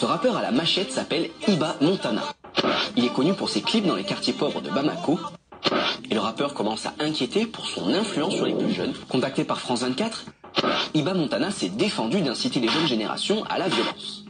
Ce rappeur à la machette s'appelle Iba Montana. Il est connu pour ses clips dans les quartiers pauvres de Bamako. Et le rappeur commence à inquiéter pour son influence sur les plus jeunes. Contacté par France 24, Iba Montana s'est défendu d'inciter les jeunes générations à la violence.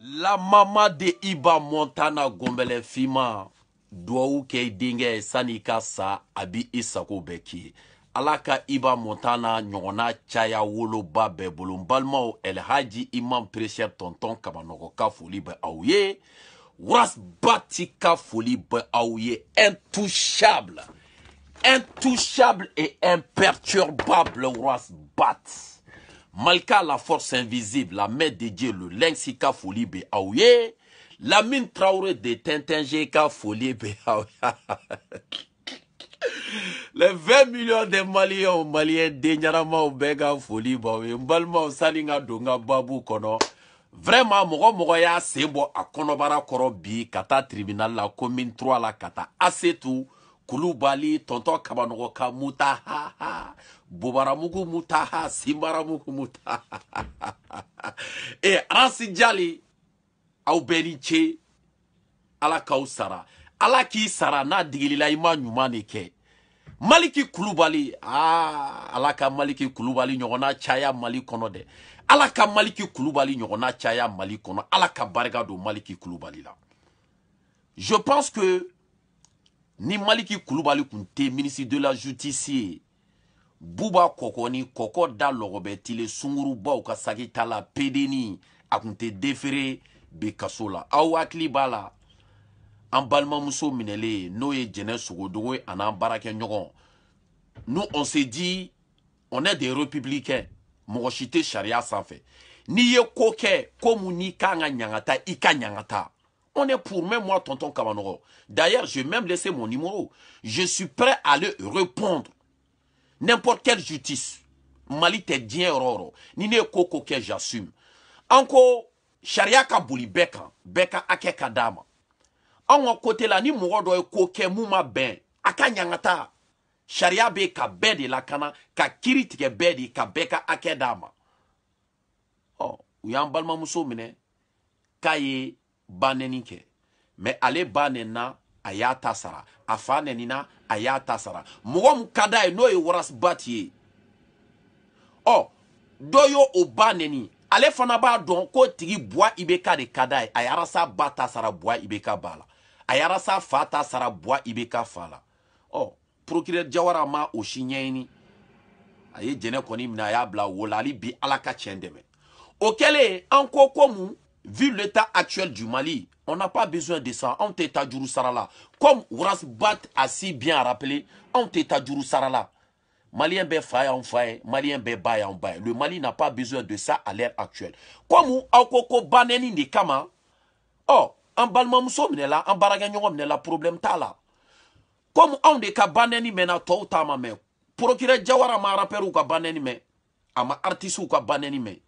la mama de iba montana gɔnbɛlɛ finma duwawu kɛ i denkɛ ye sani i ka sa a bi i sago bɛɛ k'i ye ala ka iba montana ɲɔgɔnna caya woloba bɛɛ bolo n balimaw elhaji imam presɛr tɔntɔn kabanɔgɔ ka foli bɛ aw ye wasbati ka foli bɛ aw ye intouchable intouchable et imperturbable wasbat Malka, la force invisible, la main de Dieu, le lynxika folie be ah eh? la mine traoré de ka folie be Les 20 millions de Maliens, Maliens, dignement bega folie baouye, ah mbalma ou salinga donga babu kono. Vraiment, mɔgɔ mɔgɔ y'a bon. a tribunal la commune 3 la kata Asetu, Kulubali, Tonton Kabanoka, Muta, bobaramugu mutaha sinbaramugu et e ansi jali aw sara ala sara n'a digilila maliki kulubali Alaka maliki kulubali ɲɔgɔnna caya mali kɔnɔ dɛ maliki kulubali ɲɔgɔnna caya mali kɔnɔ ala ka maliki kulubali la je pense que ni maliki kulubali kun tɛ de la justice buba kokoni, koko da lɔgɔbɛtile sungurubaw ka sagi la pedeni akunte defere be kasola la aw Minele, b'a la an balimamuso minɛlen n'o nous on s'est dit on est des républicains mɔgɔ sharia sans fait n'i ye on est pour même moi tonton Kamanoro. d'ailleurs je même laissé mon numéro je suis prêt à le répondre n'importe quelle justice mali tɛ diɲɛ yɔrɔ yɔrɔ ni ne ye ko ko kɛ j'assume an ko sariya ka boli bɛɛ kan bɛɛ ka hakɛ ka d'a ma anw ka kote la ni mɔgɔ dɔ ye ko kɛ mun ma bɛn a ka ɲangata sariya bɛ ka bɛɛ de lakana ka kiri tigɛ bɛɛ de ka bɛɛ ka hakɛ d'a ma ɔ u y'an balimamuso minɛ k'a ye banɛni kɛ mɛ ale ba nɛnna a y'a ta sara a fa nɛnina a y'a ta sara mɔgɔ min ka d'a ye n'o ye warasibati ye ɔ dɔ y'o o ba nɛni ale fana b'a dɔn k'o tigi buwa i bɛ ka de ka d'a ye a yarasa ba ta sara buwa i bɛ ka ba la a yarasa fa ta sara buwa i bɛ ka fa la ɔ procureur jawara ma o si ɲɛɲini a ye jɛnɛ kɔni minɛ a y'a bila wo la hali bi ala ka tiɲɛ dɛmɛ o kɛlen an ko ko mun vu l'état actuel du Mali, on n'a pas besoin de ça. On teta à Sarala. Comme Ouras Bat a si bien rappelé, on teta à Sarala. Malien ben faille en faille, Malien ben baille en baille. Le Mali n'a pas besoin de ça à l'ère actuelle. Comme Koko, Baneni de Kama, oh, en Balmamso là, en Baragagnon la problème ta la. Comme on de ka ni mena ta ma me. Procure Jawara ma rappelle ou baneni me. Ama artiste ou Kabaneni me.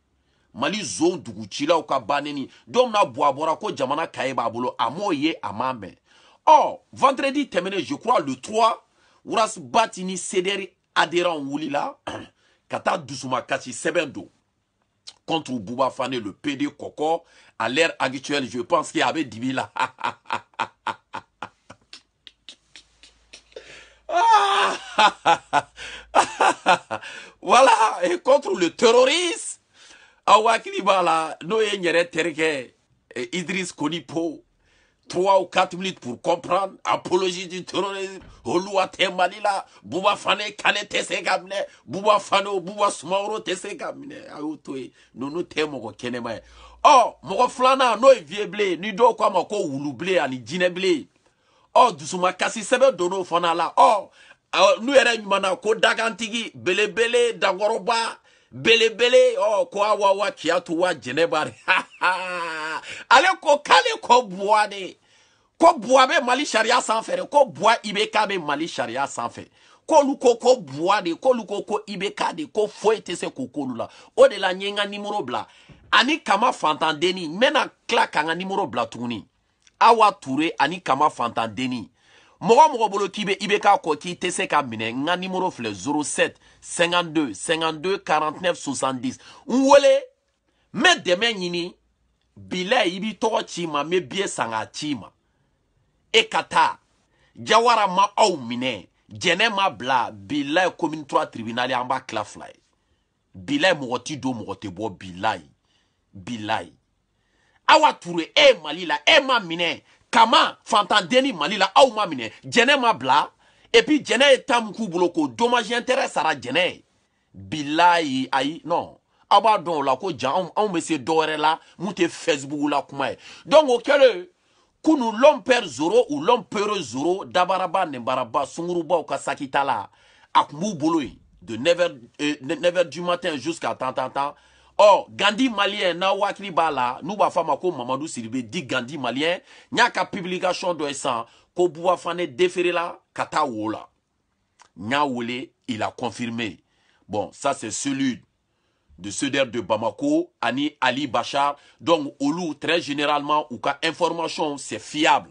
Mali Zo, Doukouchila, ou Kabaneni. Donc, Nabouabourako, Djamana, Kaebabolo, Amoye, amame. Oh, Vendredi, terminé, je crois, le 3. Ou Ras Batini, Sederi, Adhérent, Ou Lila. Kata, Douzoumakati, Sebendo. Contre Bouba Fane, le PD Koko, A l'ère actuelle, je pense qu'il y avait 10 000 aw hakili b'a n'o ye n eh, idris konipo 3 ou quatre minutes pour comprendre apologie du terrorisme oluwa tɛ mali la buba fane kane tɛ se ka minɛ buba fane buba sumaworo tɛ se ka minɛ a y'o to yen nunu tɛ mɔgɔ kɛnɛma ye ɔ oh, n'o ye vie bile ni dɔw ko a ma ko wulubile ani jinɛ bile ɔ dusumakasi n'u yɛrɛ ɲuman ko dagantigi belebele belebele oh, ko awawa kiyatu wa jenebare ale ko k'ale ko buwa de ko buwa bɛ mali sariya sanfɛ dɛ ko buwa ibk bɛ mali sariya sanfɛ k'olu ko ko buwa de k'olu ko ko ibk de ko foyi tɛ se k'o k'olu la o de la n ye n ka nimoro bila ani kama fantandenni n bɛna tila ka n ka nimoro bila tuguni awa ture ani kama fantandenni mɔgɔ mɔgɔ bolo k'i bɛ i bɛ k'a kɔ k'i tɛ se ka minɛ n ka nimoro filɛ 07 52 52 49 70 n wele n bɛ dɛmɛ ɲini bilayi i b'i tɔgɔ ci ma n bɛ biye san k'a ci ma e ka taa jawara ma aw minɛ jɛnɛ ma bila bilayi commune 3 tribunal an b'a tila fila ye bilayi mɔgɔ ti don mɔgɔ tɛ bɔ bilayi bilayi awa ture e ye mali la e ma minɛ kama fantandenni mali la aw ma minɛ jɛnɛ ma bila et puis jɛnɛ ye ta min k'u bolo k'o domage intérêt sara jɛnɛ ye bilayi ayi non aw b'a dɔn o la ko ja anw bɛ se dɔ wɛrɛ la mun tɛ facebook la kuma ye donc o kɛlen kunu l'homme perd zoro ou l'homme peureux zoro dabaraba nɛnbaraba sungurubaw ka sakita la a tun b'u bolo yen de 9h euh, 9h du matin jusqu'à tant tant tant Oh, Gandhi malien, na bala, nou ba Mamadou Siribe, dit Gandhi malien, nyaka publication de sa, ko bouwa fane déféré la, kata wola. Nya wole, il a confirmé. Bon, ça c'est celui de Seder de Bamako, Ani Ali Bachar. Donc, Olu, très généralement, ou ka information, c'est fiable.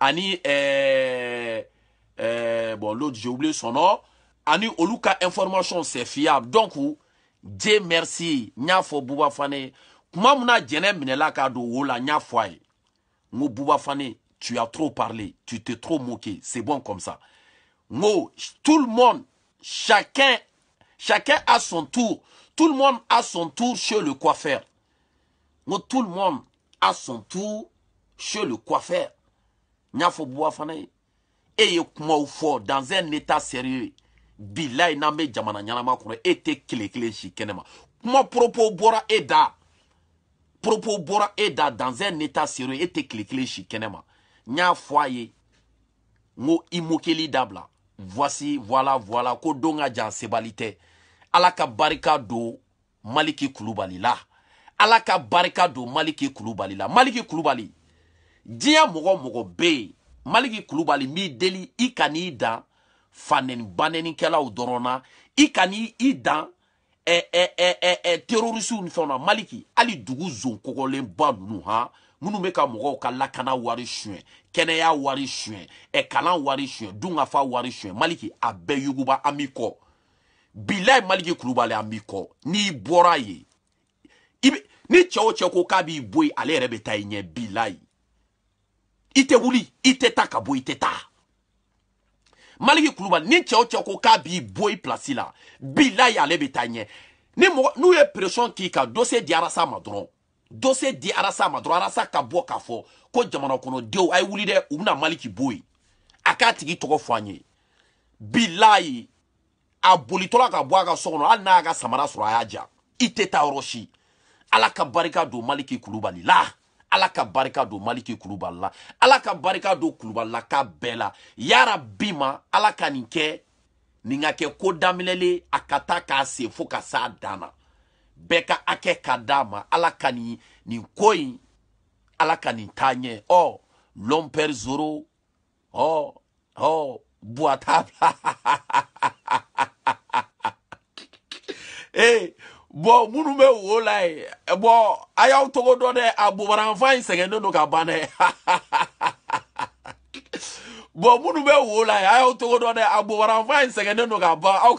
Ani, eh, eh, bon, l'autre, j'ai oublié son nom. Ani Olu, ka information, c'est fiable. Donc, ou. Dieu merci n'y tu as trop parlé tu t'es trop moqué c'est bon comme ça Mo tout le monde chacun chacun a son tour tout le monde a son tour chez le coiffeur tout le monde a son tour chez le coiffeur Et dans un état sérieux bilayi n'an bɛ jamana ɲɛnama kɔnɔ e tɛ kile kelen si kɛnɛma kuma poropo bɔra e da poropo bɔra e da dans un état sérieux e tɛ kile kelen si kɛnɛma n y'a fɔ a ye n ko i mokeli dabila voici voilà voilà ko don ka jan sebali tɛ ala ka barika don maliki kulubali la ala ka barika don maliki kulubali la maliki kulubali diɲɛ mɔgɔ mɔgɔ bɛ yen maliki kulubali m'i deli i ka n'i dan faneni banɛnikɛlaw dɔrɔn na i ka n'i i dan ɛ e, ɛ e, ɛ e, ɛ ɛ terorisiw ni fɛnw na maliki hali dugu zon kɔgɔlenba ninnu han minnu bɛ ka mɔgɔw ka lakana wari suɲɛ kɛnɛya wari suɲɛ ɛ kalan wari suɲɛ dunkafa wari suɲɛ maliki a bɛɛ yuguba an b'i kɔ bilayi maliki kulubali an b'i kɔ n'i bɔra ye i bɛ ni cɛ o cɛ ko k'a b'i bɔ yen ale yɛrɛ bɛ taa i ɲɛ bilayi i tɛ wuli i tɛ taa ka bɔ i tɛ taa. maliki kulubali ni cɛw cɛ ko k'a b'i bɔ i pilasi la bilayi ale bɛ taa ɲɛ ni mɔgɔ n'u ye pression k'i kan dose di arasa ma dɔrɔn dose di arasa ma dɔrɔn arasa ka bɔ k'a fɔ ko jamana kɔnɔdenw a ye wuli dɛ u bɛna maliki bɔ yen a k'a tigi tɔgɔ fɔ an ye bilayi a bolitɔla ka bɔ a ka so kɔnɔ hali n'a y'a ka samara sɔrɔ a y'a ja i tɛ taa yɔrɔ si ala ka barika don maliki kulubali la. ala ka barika don maliki kulubali la ala ka barika don kulubalilaka bɛɛ la yarabi ma ala ka nin kɛ nin ka kɛ ko daminɛlen a ka taa k'a sen fo ka s'a dan na bɛɛ ka hakɛ ka d'a ma ala ka nin nin ko in ala ka nin taa ɲɛ ɔ lɔnpɛri zoro ɔ ɔ buwa t'a bila ee eh, bɔn minnu bɛ wo la yen bɔn a y'aw togo dɔn dɛ a bubaranfan in sɛgɛnnen don ka ban dɛ bɔn minnu bɛ wo la yen a y'aw togo dɔn dɛ a bubaranfan in sɛgɛnnen don ka ban aw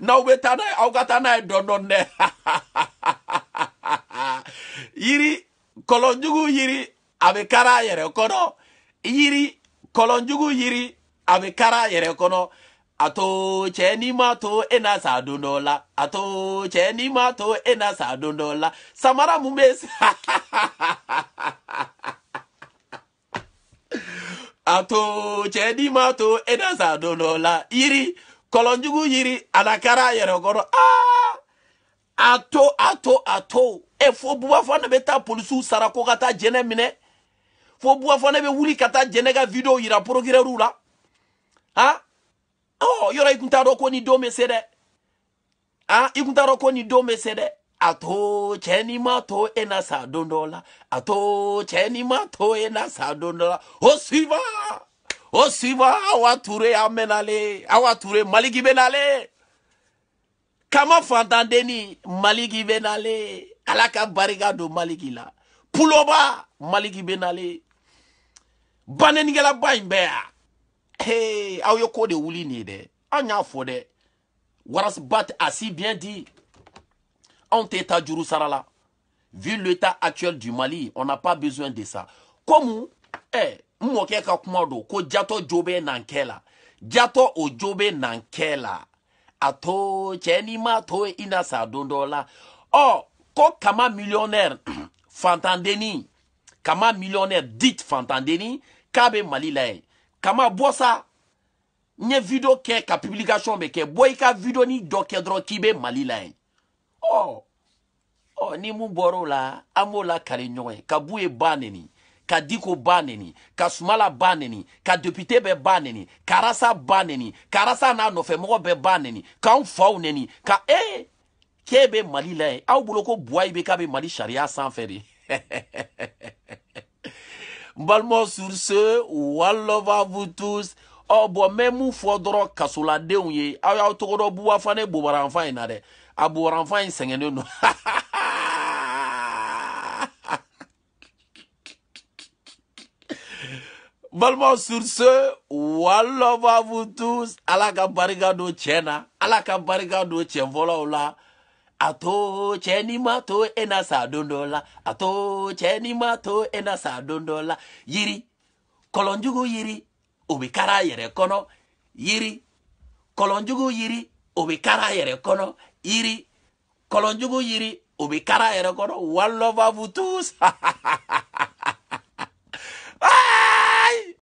n'aw bɛ taa n'a ye aw ka taa n'a ye dɔɔnin dɔɔnin dɛ yiri kɔlɔnjugu yiri a bɛ kari a yɛrɛ kɔnɔ yiri kɔlɔnjugu yiri a bɛ kari a yɛrɛ kɔnɔ. ato che nima to ena sa dondola ato che nima to ena sa dondola samara mume ato che nima to ena sa dondola iri kolonjugu iri anakara yerogoro ah ato ato ato e fo buwa fo ne beta polisu sara ko kata jene mine fo buwa fo ne be wuli kata jene ga video ira progreru la ah oh yɔrɔ i kun t'a dɔn ko nin don bɛ se dɛ ah i kun t'a dɔn ko nin don bɛ se dɛ a to cɛ ni ma to e na sa don dɔ la a to cɛ ni ma to e na sa don dɔ la o suiva o suiva awa ture a mɛnale awa ture maliki bɛ nale kama fantandenni maliki bɛ nale ala ka barika don maliki la puloba maliki bɛ nale banɛnikɛlaba in bɛɛ yan. Hey, ayo kode wuli ne de, a nyan fode, waras bat asi bien di, an te etat jurusara la, vi l'etat aktyel di Mali, on a pa bezwen de sa. Komu, hey, mwoke kakumado, ko djato joben nanke la, djato ou joben nanke la, ato, chenima, to e ina sa dondo la. Oh, ko kama milyoner fantande ni, kama milyoner dit fantande ni, kabe Mali la e, kama bɔ sa n ye video kɛ ka publication bɛ kɛ bɔ i ka videoni dɔ kɛ dɔrɔn k'i bɛ mali la yen ɔ ɔ ni mun bɔr'o la an b'o lakari ɲɔgɔn ye ka bu ye ba neni ka diko ba neni ka sumala ba neni ka depute bɛ ba neni ka arasa ba neni ka arasa n'a nɔfɛmɔgɔ bɛ ba neni k'an faw neni ka e eh, k'e bɛ mali la yen aw bolo ko buwayi bɛ k'a bɛ mali sariya sanfɛ de n balimaw sur ce walɔba vous tous ɔ bɔn n bɛ mun fɔ dɔrɔn kasoladenw ye aw y'aw tɔgɔ dɔ buwafan ne bobaranfan in na dɛ a bobaranfan in sɛgɛnnen don balimaw sur ce vous tous ala ka barika don cɛ na ala ka barika don cɛ fɔlɔw la ato cheni mato ena sa dondola ato cheni mato ena sa dondola yiri kolonjugu yiri obikara yɛrɛ kɔnɔ yiri kolonjugu yiri obikara yɛrɛ kɔnɔ yiri kolonjugu yiri obikara yɛrɛ kɔnɔ one love of tous